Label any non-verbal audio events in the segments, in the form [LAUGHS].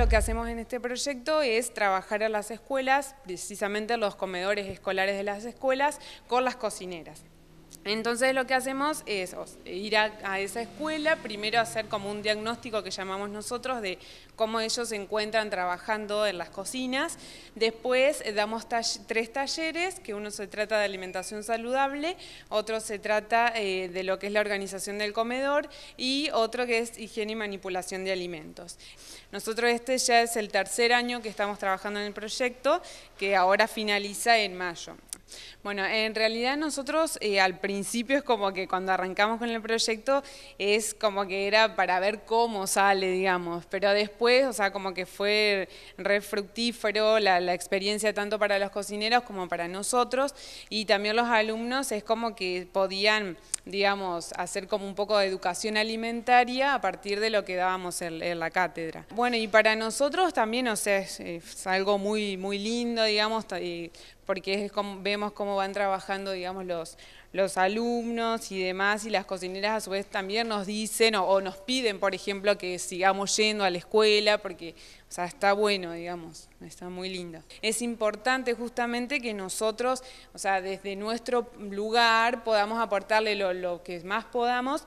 lo que hacemos en este proyecto es trabajar en las escuelas, precisamente en los comedores escolares de las escuelas, con las cocineras. Entonces lo que hacemos es ir a, esa escuela, primero hacer como un diagnóstico que llamamos nosotros de cómo ellos se encuentran trabajando en las cocinas. Después eh, damos tres talleres, que uno se trata de alimentación saludable, otro se trata eh, de lo que es la organización del comedor y otro que es higiene y manipulación de alimentos. Nosotros este ya es el tercer año que estamos trabajando en el proyecto, que ahora finaliza en mayo. Bueno, en realidad nosotros eh, al principio es como que cuando arrancamos con el proyecto es como que era para ver cómo sale, digamos, pero después, o sea, como que fue refructífero la, experiencia tanto para los cocineros como para nosotros y también los alumnos es como que podían, digamos, hacer como un poco de educación alimentaria a partir de lo que dábamos en, la cátedra. Bueno, y para nosotros también, o sea, es, algo muy, muy lindo, digamos, porque es como, vemos cómo van trabajando, digamos, los, los alumnos y demás, y las cocineras a su vez también nos dicen o, nos piden, por ejemplo, que sigamos yendo a la escuela, porque o sea, está bueno, digamos, está muy lindo. Es importante justamente que nosotros, o sea, desde nuestro lugar podamos aportarle lo, lo que más podamos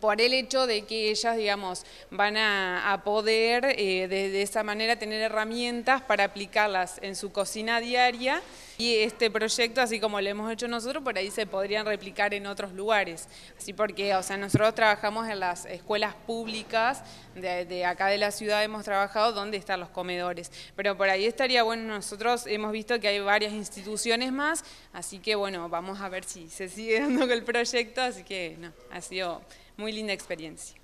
por el hecho de que ellas, digamos, van a, poder eh, de, esa manera tener herramientas para aplicarlas en su cocina diaria y este proyecto, así como lo hemos hecho nosotros, por ahí se podrían replicar en otros lugares. Así porque, o sea, nosotros trabajamos en las escuelas públicas de, acá de la ciudad, hemos trabajado donde están los comedores, pero por ahí estaría bueno, nosotros hemos visto que hay varias instituciones más, así que bueno, vamos a ver si se sigue [LAUGHS] dando con el proyecto, así que no, ha sido muy linda experiencia.